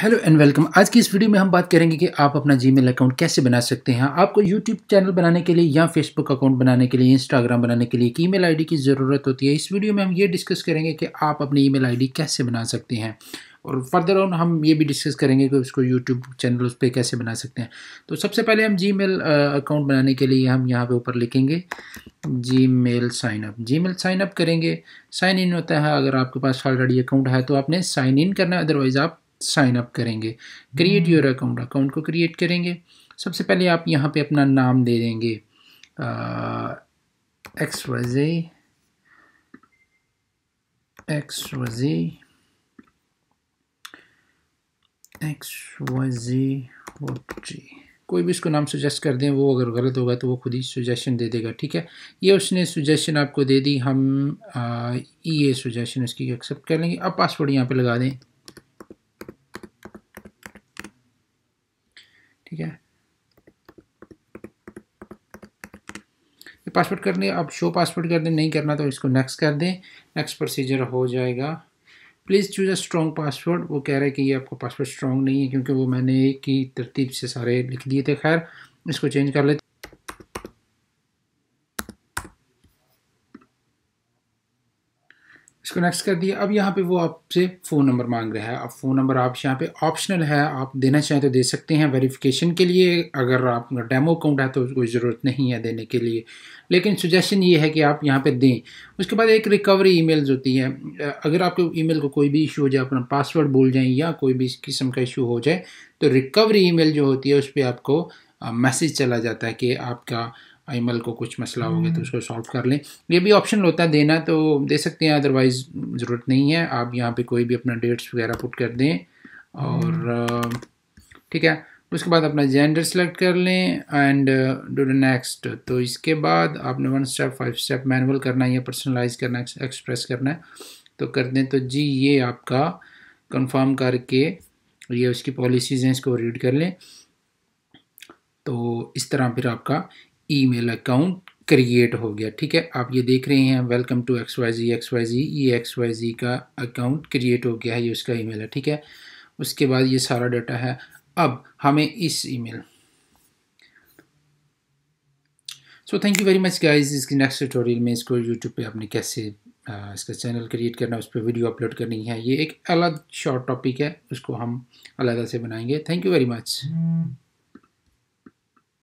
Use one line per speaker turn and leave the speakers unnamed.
Hello and welcome आज की इस वीडियो में हम बात करेंगे कि आप अपना जीमेल अकाउंट कैसे बना सकते हैं आपको यूट्यूब चैनल बनाने के लिए या फेसबुक अकाउंट बनाने के लिए इंस्टाग्राम बनाने के लिए एक ईमेल आईडी की ज़रूरत होती है इस वीडियो में हम ये डिस्कस करेंगे कि आप अपनी ईमेल आईडी कैसे बना सकते हैं और फर्दर ऑन हम ये भी डिस्कस करेंगे कि उसको यूट्यूब चैनल उस पर कैसे बना सकते हैं तो सबसे पहले हम जी अकाउंट बनाने के लिए हम यहाँ पर ऊपर लिखेंगे Gmail sign up Gmail sign up करेंगे साइन इन होता है अगर आपके पास ऑलरेडी अकाउंट है तो आपने साइन इन करना है अदरवाइज़ आप साइन अप करेंगे क्रिएट योर अकाउंट अकाउंट को क्रिएट करेंगे सबसे पहले आप यहाँ पे अपना नाम दे देंगे एक्स वजे एक्स वजे एक्स वजे जी कोई भी उसको नाम सुजेस्ट कर दें वो अगर गलत होगा तो वो खुद ही सुजेशन दे देगा ठीक है ये उसने सुजेशन आपको दे दी हम आ, ये सुजेशन उसकी एक्सेप्ट कर लेंगे अब पासवर्ड यहाँ पे लगा दें ठीक है पासवर्ड कर अब शो तो पासवर्ड कर दें नहीं करना तो इसको नेक्स्ट कर दें नेक्स्ट प्रोसीजर हो जाएगा please choose a strong password वो कह रहे हैं कि ये आपका पासवर्ड स्ट्रॉन्ग नहीं है क्योंकि वो मैंने एक ही तरतीब से सारे लिख दिए थे खैर इसको चेंज कर लेते इसको नेक्स्ट कर दिया अब यहाँ पे वो आपसे फ़ोन नंबर मांग रहा है अब फ़ोन नंबर आप यहाँ पे ऑप्शनल है आप देना चाहें तो दे सकते हैं वेरिफिकेशन के लिए अगर आप डेमो अकाउंट है तो कोई ज़रूरत नहीं है देने के लिए लेकिन सुजेशन ये है कि आप यहाँ पे दें उसके बाद एक रिकवरी ई होती है अगर आपके ई को कोई भी इशू हो जाए अपना पासवर्ड भूल जाएँ या कोई भी किस्म का इशू हो जाए तो रिकवरी ई जो होती है उस पर आपको मैसेज चला जाता है कि आपका आईमल को कुछ मसला हो गया तो हम्म। उसको सॉल्व कर लें ये भी ऑप्शन होता है देना तो दे सकते हैं अदरवाइज़ ज़रूरत नहीं है आप यहाँ पे कोई भी अपना डेट्स वगैरह पुट कर दें और हम्म। ठीक है उसके बाद अपना जेंडर सेलेक्ट कर लें एंड डू द नेक्स्ट तो इसके बाद आपने one step five step manual करना है या पर्सनलाइज करना है एक्सप्रेस करना है तो कर दें तो जी ये आपका कन्फर्म करके ये उसकी पॉलिसीज़ हैं इसको रीड कर लें तो इस तरह फिर आपका ईमेल अकाउंट क्रिएट हो गया ठीक है आप ये देख रहे हैं welcome to X Y G X Y G ये एक्स वाई जी का अकाउंट क्रिएट हो गया है ये उसका ईमेल है ठीक है उसके बाद ये सारा डाटा है अब हमें इस email so thank you very much guys इसकी नेक्स्ट ट्यूटोरियल में इसको यूट्यूब पे आपने कैसे आ, इसका चैनल क्रिएट करना उस पर वीडियो अपलोड करनी है ये एक अलग शॉर्ट टॉपिक है उसको हम अलग से बनाएंगे थैंक यू वेरी मच